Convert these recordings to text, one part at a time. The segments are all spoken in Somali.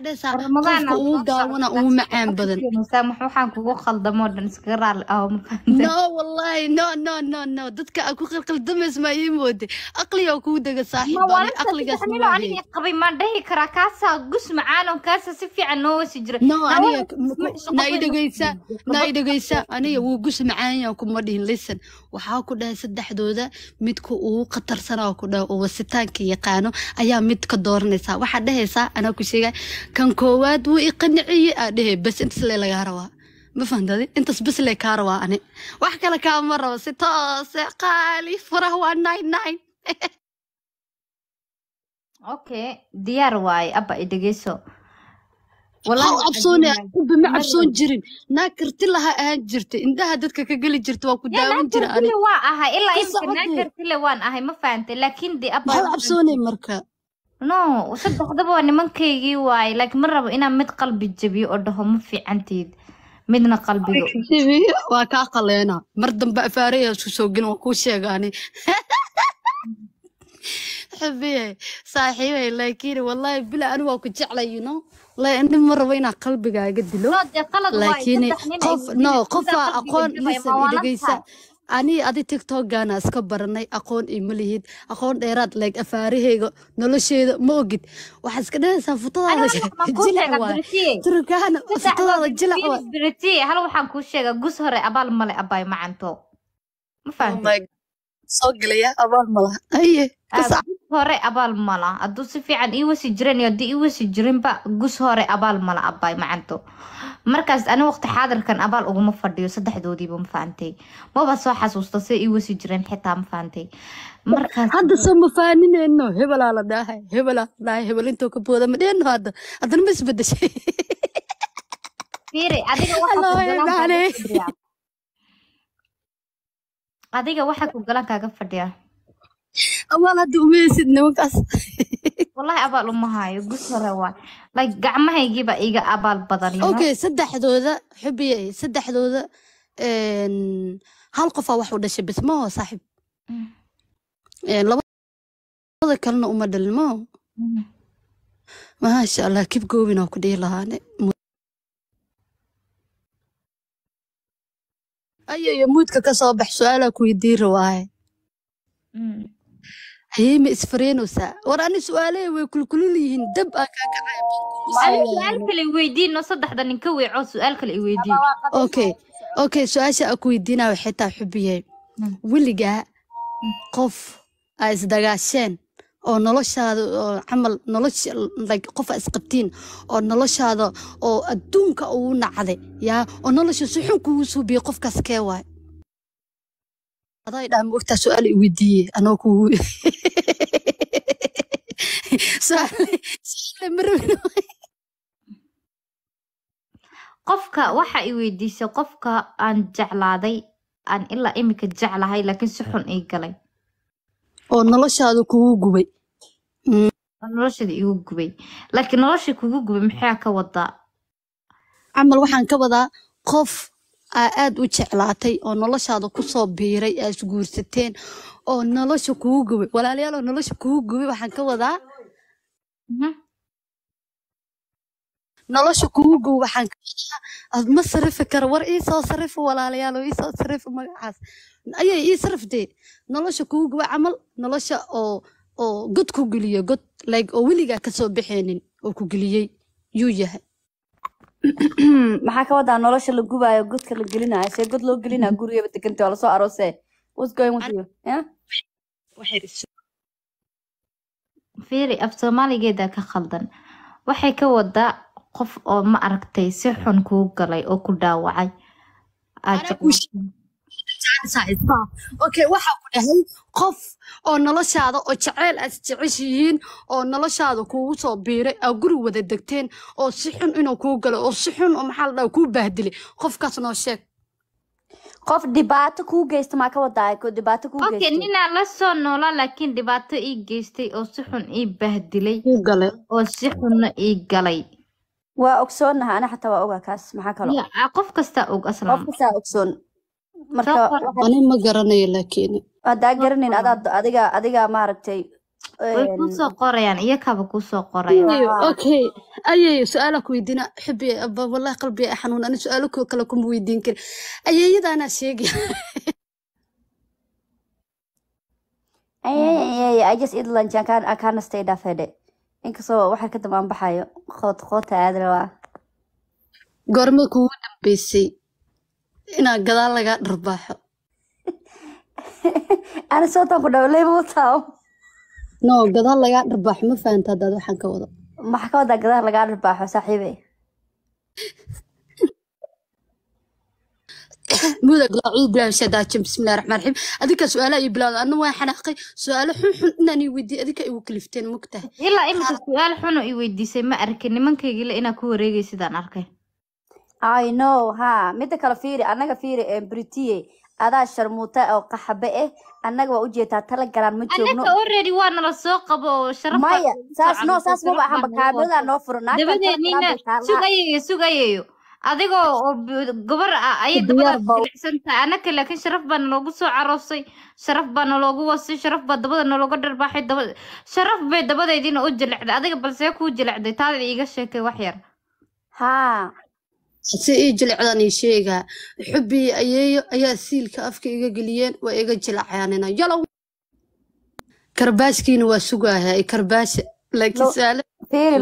dadka aa ku qalqaldamas maa ii mooda aqliga kuu dega dhegeysa aniga gus macaanyan kuma dhihin lisan waxaa ku dhahay saddexdooda midka uu khatarsanaa ku dhahay oo wasitaanka yaqaano ayaa mid ka dooranaysaa waxaa dhahaysaa anaa ku sheegaa kan koowaad wuu iqaniciyey aa dhehe bas intasle lagaa rabaa ma fahamtade intaas basle kaa rabaa ani wax kale kaama rabo si toose qaali furah waa nine nine okay diyaar waaye abba i dhegeyso absoonba ma cabsoon jirin naa karti laha ahaan jirta indaha dadka ka geli jirta waa ku daawan jira aniwaa ahay ilaa imka kartile waan ahay ma fahamtay laakiin de abba cabsoonay marka no saddexdaba waa nimankaygii waaye laakiin ma rabo inaan mid qalbi jabiyo oo dhaho ma fiicantiid midna qalbiga waa kaa qaleena mar dambe afaaraya isku soogin waa kuu sheegaani xabiye saaxiibay laakiin wallahi bila ani waa ku jeclay you know wallahi ma rabo inaa qalbigaaga dilo laakiin qof no qof aqoon lisan dhegeysa ani adi tiktokgana iska baranay aqoon i malihid aqoon dheeraad leeg afaaraheyga nolosheeda ma ogid waxaa iska dhahaysaa futadaadajilahal waxaan kuu sheegaa gus hore abaal male abaay macanto oh soo gelaya abaal malaha eh, gus hore abaal mala hadduu si fiican ii wasi jiran iyo haddii ii wasi jirinba gus hore abaal mala abaay macanto markaas ani waqti xaadirkan abaal uguma fadhiyo saddexdoodiiba ma fahamtay maba soo xasuusta si i wasi jireen xitaa ma fahamtay markaas hadda soo ma faanineyno hebelaa la dhaahay hebel intoo ka booda ma hadda haddana ma isbedeshay adiga waxaa ku galan kaaga fadhiya abaal hadda umaysid nimankaas wallahi abaal uma hayo gus hore gacmahaygiiba iga abaal badan okay saddexdooda xubiye saddexdooda hal qofaa wax u dhashay bes maho saaxiib mm. labada kalena uma dhalin maho maasha mm. allah kib goobinaa ku dhihi lahaane ayayo muudka ka soo bax su-aalaa ku kuweydii rawaaye mm hayeeme isfareenaysaa war ani su-aalaha way yihiin dab aa su okay su-aasha aa ku weydiinaayo xitaa xubiye hmm. weligaa qof aa isdagaasheen oo noloshaada oo camal nolosha like qofa isqabtiin oo noloshaada oo adduunka uu nacday yaa oo nolosha si xun kugu suubiye qofkaas kee waay adaa dhaha moogtaa su-aal i weydiiyey anoo ku qofka waxa i weydiisay qofka aan jeclaaday aan ilaa imika jeclahay laakiin si xun ii galay oo noloshaada kugu gubay mm. noloshada igu gubay laakiin noloshii kugu gubay maxaa ka wadaa camal waxaan ka wadaa qof aa aada u jeclaatay oo noloshaada kusoo biiray aa isguursateen oo nolosha kugu gubay walaalayaal oo nolosha kugu gubay waxaan ka wadaa mm-hmm. nolosha kugu gub waxaan ka wadaa ad ma sarifi kara war ii soo sarifa walaalayaal oo ii soo sarifa magacaas ayay ii sariftee nolosha kugu guba camal nolosha oo oo god ku geliyo god like oo weligaa kasoo baxeenin oo ku geliyey yuu yahay maxaa ka wadaa nolosha la gubayo godka la gelinayo see god loo gelinaa gurigaba deganta waa lasoo aroose what's going with you fiiri af soomaaligeeda ka khaldan waxay ka wadaa qof oo ma aragtay si xun kuu galay oo ku dhaawacay aad okay waxaa ku dhahay qof oo noloshaada oo jaceyl aad jeceshihiin oo noloshaada kugu soo biiray aa guri wada degteen oo si xun inuu kuu galay oo si xun oo kuu bahdilay qofkaas noo sheeg qof dhibaato kuu geysta maa ka wadaa dhibaato kuu laakiin dhibaato ii geystay oo si xun ii bahdilay oo si xunna ii galay waa ogsoonaha ana xataa waa ogaa kaas maxaa kaloo qof kastaa og aslaan kastaa ogsoon ani ma garanayo laakiin haddaa garanayn adaad adiga adiga maaragtay kusoo qorayaan iyo kaba ayey su-aala ku weydiina xib wallahi qalbiga xanuun ani su-aalo kale kuma weydiin karin ayeeyadaanaa sheegay ajas idlanj akanastay inkastoo waxaa ka dambaan baxayo qoot qoota aad rabaa goormay kugu dambeysay inaa gadaal lagaa dharbaaxo ani sootaan ku dhawleybutaaw no gadaal lagaa dharbaaxo ma fahanta haddaad waxaan ka wado maxaa ka wadaa gadaal lagaa dharbaaxo saaxiibey mudag xun xun inaan ii weydiiy kalifteen mugtahay ilaa imika su'aal xun oo weydiisay ma arkin nimankaygile inaa ku wareegay arkay ino ha mida kale fiiri anaga fiiri eh, britiye adaa sharmuuta oo qaxabe eh annaga waa ujeetaa tala galaan ma joogno already waa nala soo qabo sharafmaya saas no saas maba ahaba kaamiradaa noo furan dabadeednina adigoo oo gobar ayay dabada jilicsan tahay laakiin sharaf baa naloogu soo caroosay sharaf baa naloogu wasay sharaf baa dabada nalooga dharbaaxay sharaf bay dabadaydiina u jilicday adiga balsee kuu jilicday taada iiga sheekay wax yar haa si ii jilicdan ii sheegaa xubii ayeeyo ayaa siilka afka iga geliyeen waa iga jilacaanina yalow garbaashkiina waa sugaayaa i garbaasha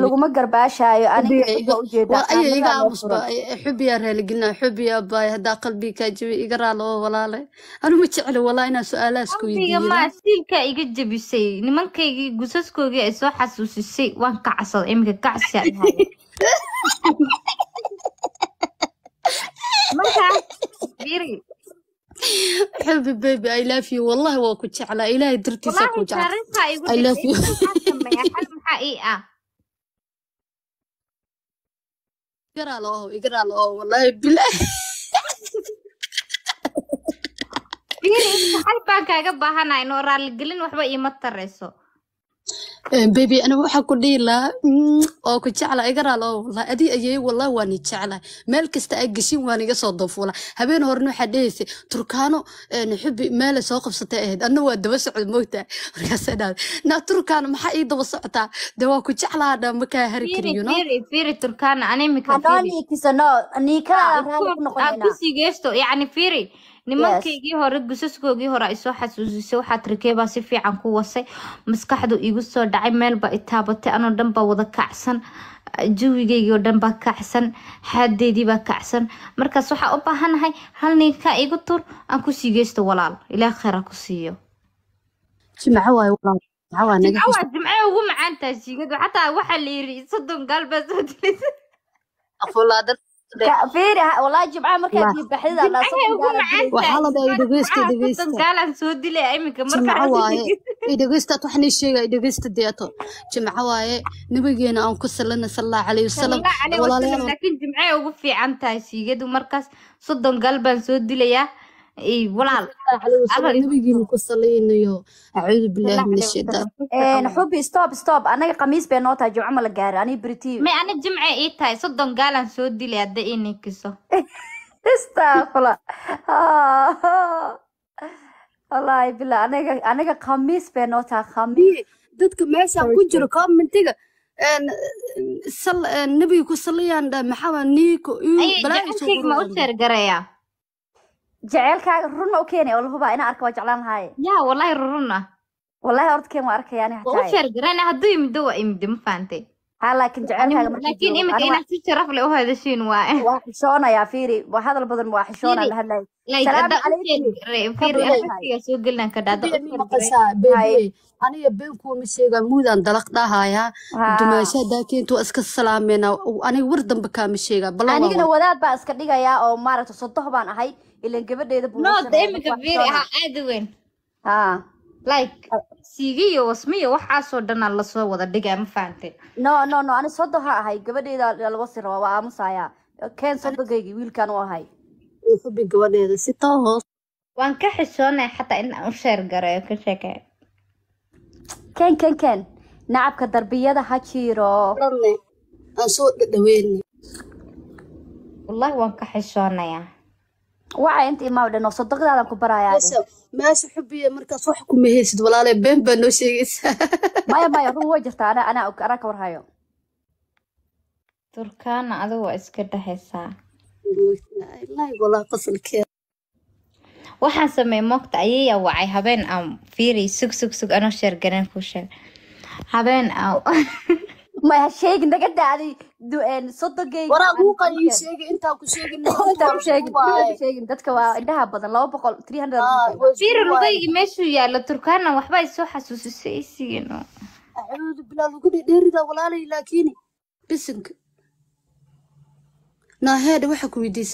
laguma garbaashaayo anigaaya iga aamusba xubiyaa raaligelina xubiyaa baay haddaa qalbii kaa jabay iga raalo walaale anu ma walaa inaa su-aalaasku weydiiyasiilka iga jabisay nimankaygii gusaskoogii ay soo xasuusisay waan kacsaday iminka kacsaa حبي بيبي اي لاف يو والله هو على الهي درتيسا كجعل اي لاف يو حقيقه اقرا له اقرا له والله بالله فيري حل بان كاغا باهاناي نو رالي gelin waxba iima baby aniga waxaa ku dhihi lahaa mm, oo ku jecla igaraalo walaa adii ayay walaa waan i meel kasta a geshin waan iga soo danfuula habeen horena waxaa dhehaysa turkaano xubi meela soo qabsatay ahayd adna waa daba socod moogta markaas dhaa na turkaano maxaa ii daba socotaa de waa ku jeclaa dha makaa hari kariyunofiiri nimankaygii hore gusaskoogii hore ay soo xasuusisay waxaad rikeebaa si fiican ku wasay maskaxdu igu soo dhacay meelba itaabatay anoo dhanbaa wada kacsan jawigeygii oo dhan baa kacsan xaadeediibaa kacsan markaas waxaa u baahanahay hal ninkaa igu tur aan kusii geysto walaal ilaa kheyra ku siiyo jimce ugu macaantahay shiigadu xataa waxaa la soddon gaal soo dilisa idhegeystaad waxna ii sheega idhegeysta deeto jimco waaye nabigeena aan ku salana sala allahu calayhi wasalam laakiin jimcay ugu fiican tahay shiigadu markaas soddon gaal baan soo dilayaa اي walaal nabigiina ku salaynayo acuudu bilaahi min ashaytaan xubi stop stop anaga khamiis bay noo tahay jimco ma la gaaro ani britiy may ani jimce ii tahay soddon gaalan soo dilay hadda ii ninkiso istaafula wallaahi bila aniga aniga khamiis bay noo tahay khamiis dadka meesha ku jiro commentiga nabiga ku salayaan maxaa niiko iyo balaa ma u sheergarayaa jeceylkaaga run ma u keeni oo lahubaa inaa arka waa jeclaan lahaaye ya wallahi ruruna ah. wallahi horta waa arkayaan hataa hadduu imiddo waa imidde ma fahamtay ha laakiin jecelkaagalaakiin imika inaad si sharaf le u hadashiin waa waa xishoonayaa fiiri hadal badan waa xishoonaa la hadlay soo gelinaan ka dhacdaaniga muudaan dalaq dhahayaa dumaasha daakeenta waa iska salaameenaa aniga war dambe kaama sheegaa anigana wadaad baa iska dhigayaa oo maaragta sodoh baan ahay ilan gabadheeda imika bir ahaa iyo waxaasoo dhanaa lasoo wada dhigaa ma fahante no ani sodo ha ahay gabadheeda laga sii rabaa waa aamusayaa keen sodogaygii wiilkan u ahay ubi gabadheeda si too waan ka xishoonay xataa in u sheer gareeyo ka sheekee ken ken ken nacabka darbiyada ha jiiro aan ah, soo dhadhaweyn wallahi waan ka xishoonayaa wacay inta imaa dhanow sadaqdaadan ku barayaa maasha xubiya markaas wax kuma heysid walaale been baa noo sheegaysaa maya maya run way jirtaa ana anaa anaa ka warhayo turkaana adigu waa iska dhahaysaa waxaan sameey moogta ayayaa wacay habeen aan fiiriy sug sug sug anoo sheer ku sheeg habeen aan maya shayga naga dhacday sodongeydadka waa indhaha badan laba boqol firi lugaygi meeshuu yaalo turkana waxba isoo xasuusisay isigan acuudu ku weydiiyey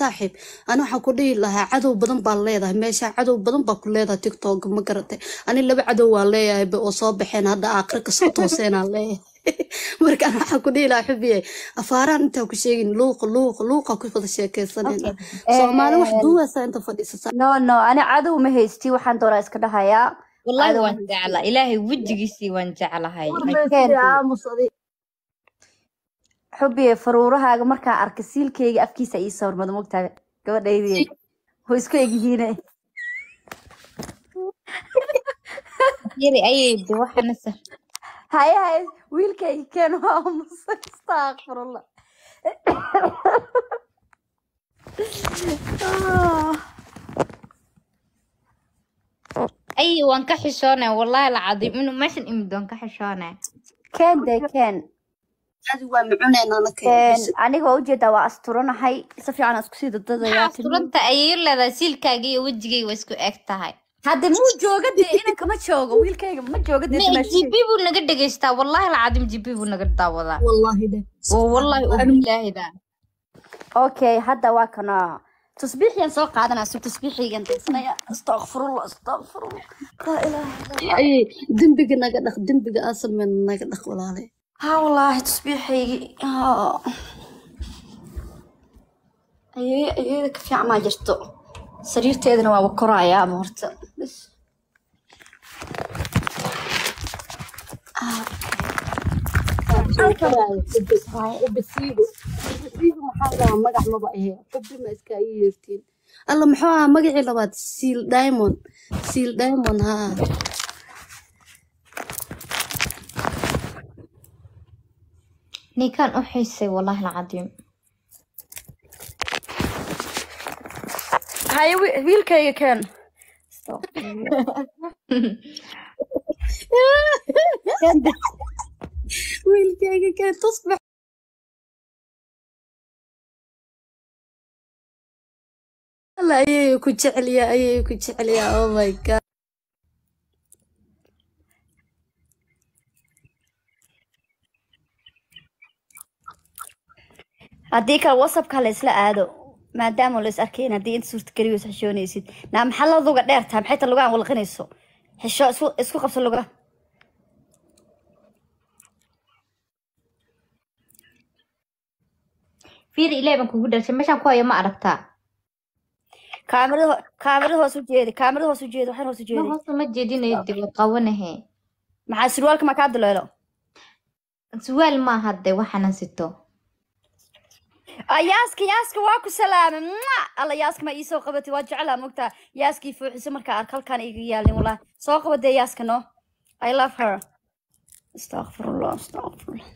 saaxiib ani waxaan ku dhihi lahaa cadow badan baa leedahay meesha cadow badan baa ku leedahay tiktok ma garatay ani laba cadow waa leeyahay oo soo baxeen hadda aakhre kasoo tooseenaa leeyahay markaan waxaa ku dhihi lahaa xubiye afaaraan intaa ku sheegin luuqa luuqa luuqa ku wada sheekaysanayna soomaali wax duwaysaa inta fadhiisasa no no ani cadow ma haysti waxaan doonaa iska dhahayaa wallahi waan jecla ilaahay wejigiisii waan jeclahay xubiye faruurahaaga markaan arka siilkeyga afkiisa ii sawirmada mogtaga gabadhaydi way isku egyihiine yari ayaydi waxanase haye haye wiilka i keen waa aamusay astaqfirullah ay waan ka xishoonay wallahi alcadiim inuu meeshan imid waan ka xishoonay keen dee keen aniga waa ujeedaa waa asturanahay si fiican isku sii dadadaya asturanta ayay leedahay siilkaagii iyo wejigay waa isku eg tahay hadda muu jooga dee inankama joogo wiilkayga ma jooga dejibi buu naga dhegeystaa wallaahi alcaadim jibi buu naga daawadaa wallaahi obilaahida okay hadda waa kana tasbiixiyan soo qaadanaa sub tasbiixiygan deysnaya astaqfirullah astaqfirullah laa ilaaha ilaa dembiga naga dhaq dembiga asalmen naga dhaq walaale ha wallaahi tasbiixaygii ayeeyada ka fiicmaa jirto sariirteedana waaba koraayaa ama horta ah, bis alla muxuu ahaa magacii labaad seal diamond seal diamond haa ninkaan u xiisay wallaahi alcadiim haye wiilkayga keen wiilkayga keen alla ayayu ku jeceliyaa ayayu ku jeceliyaa oh my god haddii kale whatsappka la isla aado maadaama las arkayn haddii inta suurtageliy is xishoonaysid naa maxaa laduga dheer tahay maxay ta lugaan walqinayso xisho isku qabso lugaha fiiri ilaahay kugu dhashay meeshaan ku hayo ma aragtaa kaamirada hoos u jeedi kaamirada hoos u jeedi waxaan hoos u jeedi hoos ma jeedinayo digo qawanahe maxaa surwaalka ma kaa duleelo surwaal maaha dee waxaanan sito yaaska yaaska waa ku salaamay alla yaaska ma iisoo qabatay waa jeclaa mogtaa yaaskii fuuxisa markaa ark halkaan iga yaalin walaa soo qabadee yaaska no i love her astaqfirullah astaqfirullah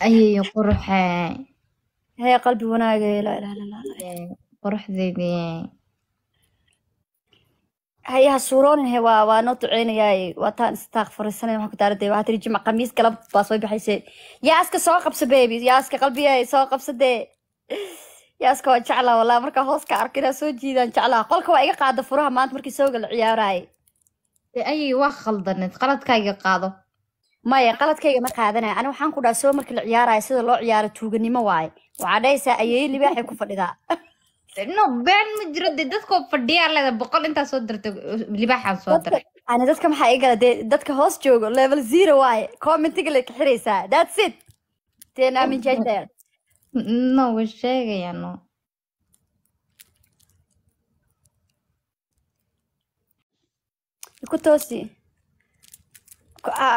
ayeeyo quruxa hee qalbi wanaaga ilaa ilaa ilaa quruxdeedii هيا سورون هي وانا تقين ياي واتان استغفر السنة ما كنت أرد واحد رجع قميص قلب باصوي بحيث يا أسك سوق بس بيبي يا أسك قلبي يا سوق بس ده يا أسك وان شعلا والله مركا هوس كأركنا سوجي ده ان شعلا قلك وأي قاعدة فروها ما أنت مركي سوق العياراي أي وخ غلطنت غلط كاي قاعدة ما يا غلط كاي ما قاعدنا أنا وحنكو دا سوق مركي العياراي سيد الله عيارة توجني ما واي وعدايسة أيه اللي بيحكوا في noban ma jiro dadkoo fadhiyaa leeda boqol intaa ana dadka maxaa igala dee dadka hoos joogo level zero waaye commentiga lay ka xiraysaa that's it denaamin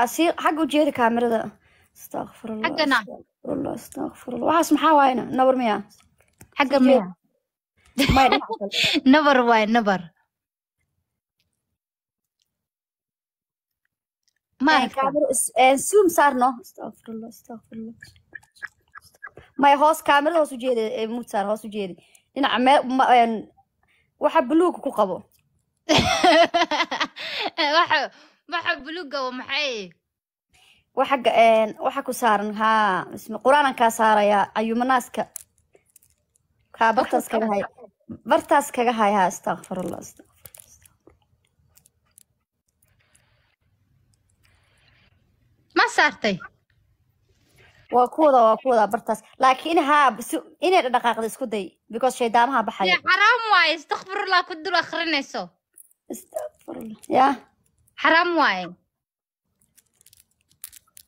si xagga u jeedi kaamirada astaqfirullah astaqfirullah waxaas maxaa waayna nabar miya xagga miya never way never eh, eh, zoom saarno astafirullah astafirullah maya hoos kaamirada hoos ujeeda eh, mut saar hoos ujeeda dhinaca mee waxa buluuga ku qabo waxa buluug qabo maxay waxa waxa ku saaran haa quraanan kaa saarayaa ayumanaaska kaabartaas kagahay bartaas kaga hayaa astaqfirullah ma saartay waa kuwada waa kuwada bartaas laakiin haa inay dhadhaqaaqda isku day because shaydaamaha baxaya xaraam waaye astaqfirullah ku dul akhrinayso astaqfirullah ya xaraam waaye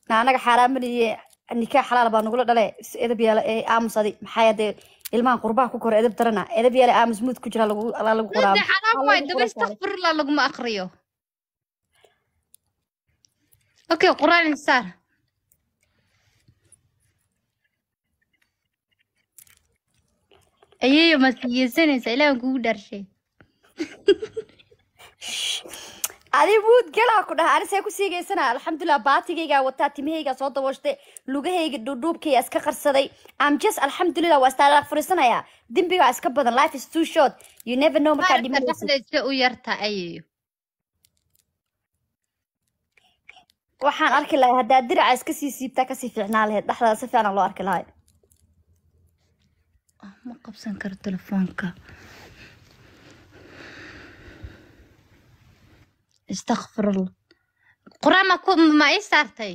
na anaga xaraam nikaax xalaal baa nagula dhale is edabyala ee eh, aamusadi maxaa dee ilmahan qurbaha ku kora edeb darana edab yale aamusmuud ah, ku jira lagu lagu qoraa xaraam waay daba istaqfirla laguma akhriyo okay quraan insaar ayayo masiyesanaysa ilaahan kugu dhaarshay adi wuud galaa ku dhaha anisee kusii geysana alxamdulilah baatigaygaa wataa timahaygaa soo dabooshtay lugahayga dhuudhuubkaygaa iska qarsaday amjes alxamdulilah waa istaalaaq furiisanayaa dembigaa iska badan life is too short you never know markaa dhimanaysa u yarta ayayo waxaan arki lahay haddaa diraca iska sii siibtaa kasii fiicnaa lahayd dhexdaada si fiican loo arki lahay ah, ma qabsan karo telefoonka astaqfirullah quraamaku ma ii saartay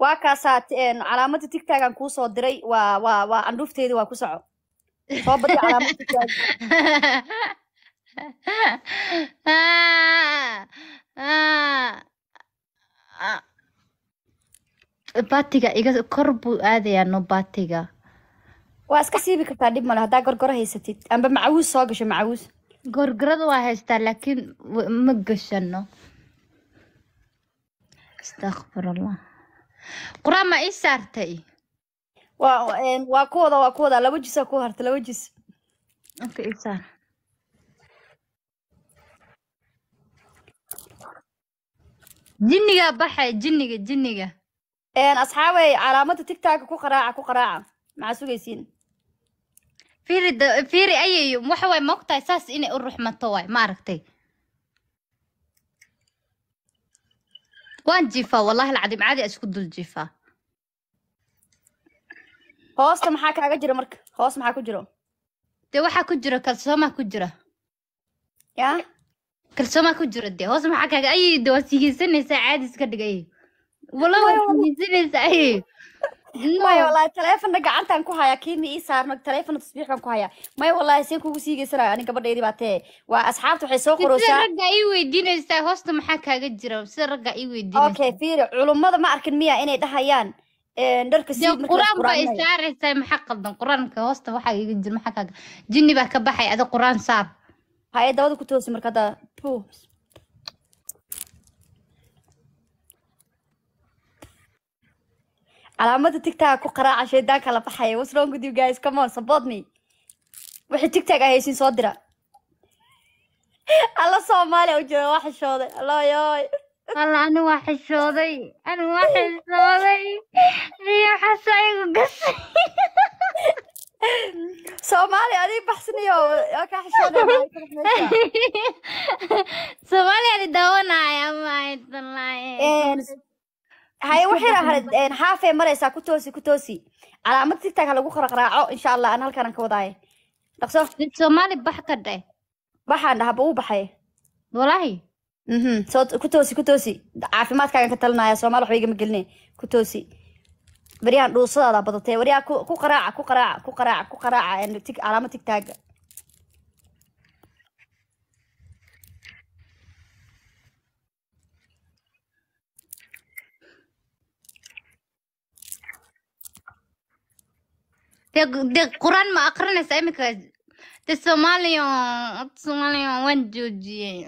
waa kaasaa calaamadda tigtagan kuu soo diray waa waa waa andhuufteedii waa ku soco soo badi calaamadda tigtag iga kor buu aadayaa no baatiga waa iska siibi kartaa dhib male haddaa gorgoro haysatid amba macawuus soo gasho macawiis gorgoradu waa haystaa laakiin ma gashano astaqfirullah quraan ma ii saartay waa kuwada waa kuwada laba jisa ku harta laba jis inta ii saar jinnigaa baxay jinniga jinniga asxaabey calaamada tigtaka ku qaraaca ku qaraaca maxaa sugaysiin fiiri fiiri ayayo waxa saas inay u ruxmato waay ma aragtay waan jiifaa wallahi alcadiim caadi isku dul jiifaa hoosta maxaa kaaga jira marka hoos maxaa ku jiro dee waxaa ku jira kalsoomaa ku jira ya kalsoomaa ku jira dee hoos maxaa kaaga ayay de waa sihiisanaysaa caadi iska dhig wallah waa sihiisanaysaa ayay maya walahi taleefonna gacantaan ku hayaa kiina ii saarno taleefonna tasbiix ku haya maya wallahi seen kugu sii geysanaya anin gabadheydii baa waa asxaabta waxay soo qoroosaa ragga ii weydiinaysaa hoosta maxaa kaaga jira sida ragga ii weydiinaysaa okay fiiri culummada ma arkin miya inay dhahayaan dharka si quraan baa isaaraysaa maxaa qaldan quraanka hoosta waxaa iga jira maxaa kaaga jinni baa ka baxay ada quraan saar haye dabada ku toosi marka hadda calaamada tigtaga ku qaraaca shaydaan la baxaya what's wrong with you guys come on support me wixii tigtag ay soo dira alla soomaaliya u jira waa xishooday alooyoy alla ani waa xishooday ani waa xishooday iyo xasa igu gasay soomaaliya adig baxsaniyo ka xishooday daawanaya ma lahayn hay waxay ahayd xaafe maraysaa ku toosi ku toosi calaamad tigtag ha lagu qaraqraaco insha allah aan halkan ka wadaaye dhaqso soomaali bax ka dhe baxaan dhah haba uu baxay walaahi soo ku toosi ku toosi caafimaadkaagan ka talinaya soomaali waxba ma geline ku toosi baryahan dhuusadaada badatee waryaa ku qaraaca ku qaraaca ku qaraaca ku qaraaca tig calaamad tigtaaga dee dee qur ma akrinaysa iminka dee soomaaliya soomaaliya waan joojiyey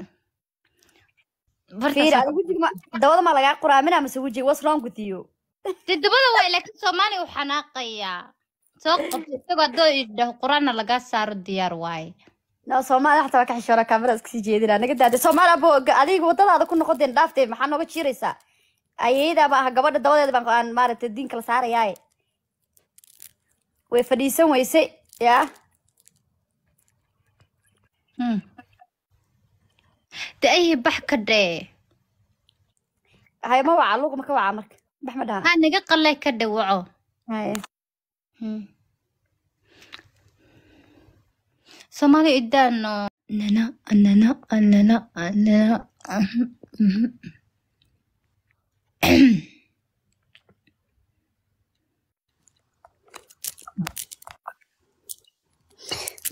dabada ma lagaa quraaminaa mase wejiga was wrong with you dee dabada way laakiin soomaaliya u xanaaqayaa soo qabto isagoo haddoo idhaho qur lagaa saaro diyaar waaye soomaaliya xataa waa ka xishoona kaamera iskasii jeedinaa naga daade soomaaliya bo adiga waddadaada ku noqon deen maxaa nooga jiiraysaa ayaydaba ah gabadha dabadeeda baan maaragtay diinka la saarayaaye way fadhiisan weysay yaa daayihi bax ka dhee haye ma waca lugma ka waca marka bax ma dhaha ha naga qalay ka dhawaco haye soomaali idaano nana nana nana nana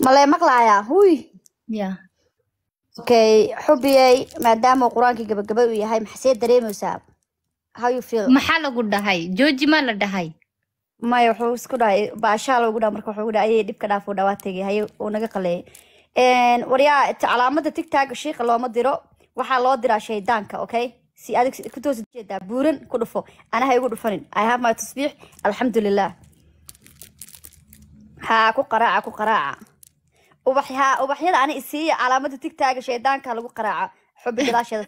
malee maqlaaya huy ya okay xubiyey maadaama qur-aankii gabagaba u yahay maxasee dareemaysaa maxaa lagu dhahay jooji maa la dhahay maya wuxuu isku dhahay baashaa lagu dhaha marka wuxuu dhahay ayay dhibka dhaaf uu dhawaateegay haye uu naga qaleeyay waryaa calaamada tigtaaga shiiqa looma diro waxaa loo diraa shaydaanka okay si adig ku toos jeedaa buuran ku dhufo ana ha igu dhufanin i have my tasbiix alxamdulilah ha ku qaraaca ku qaraaca ubaxyaa ubaxyada ana isiiya calaamada tigtaaga shaydaanka lagu qaraaca xubbi gadaasheeda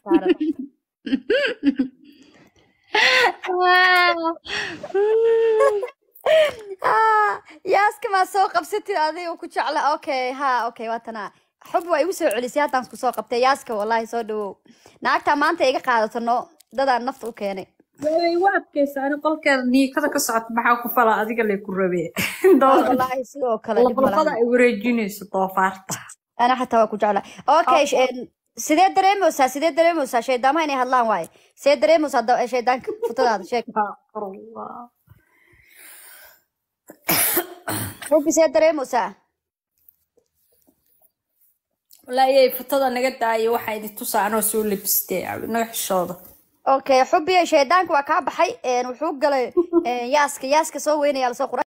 yaaska maa soo qabsatid adigo ku jecla okay ha okay waatanaa xubi waa igu soo celisay haddaan isku soo qabtay yaaska wallaahi soo dhawow naagtaa maanta iga qaadato no dadaan nafta u keenay way wa adkaysa ani qolkeeda niikada ka socota maxaa ku fala adiga lee ku rabee wallaahi ay wareejinayso doofaarta ana xataa waa ku jeclaa okay sidee dareemeysaa sidee dareemeysaa shaydaamaha inay hadlaan waaye sidee dareemeysaa eh, shaydaanka futadaada sheeg rubi sidee dareemeysaa wallaahi futada naga daayo waxaa idin tusaanoo soo labistee naga xishooda okay xubbiyo shaydaanka waa kaa baxay wuxuu galay yaaska yaaska soo weynaya lasoo qura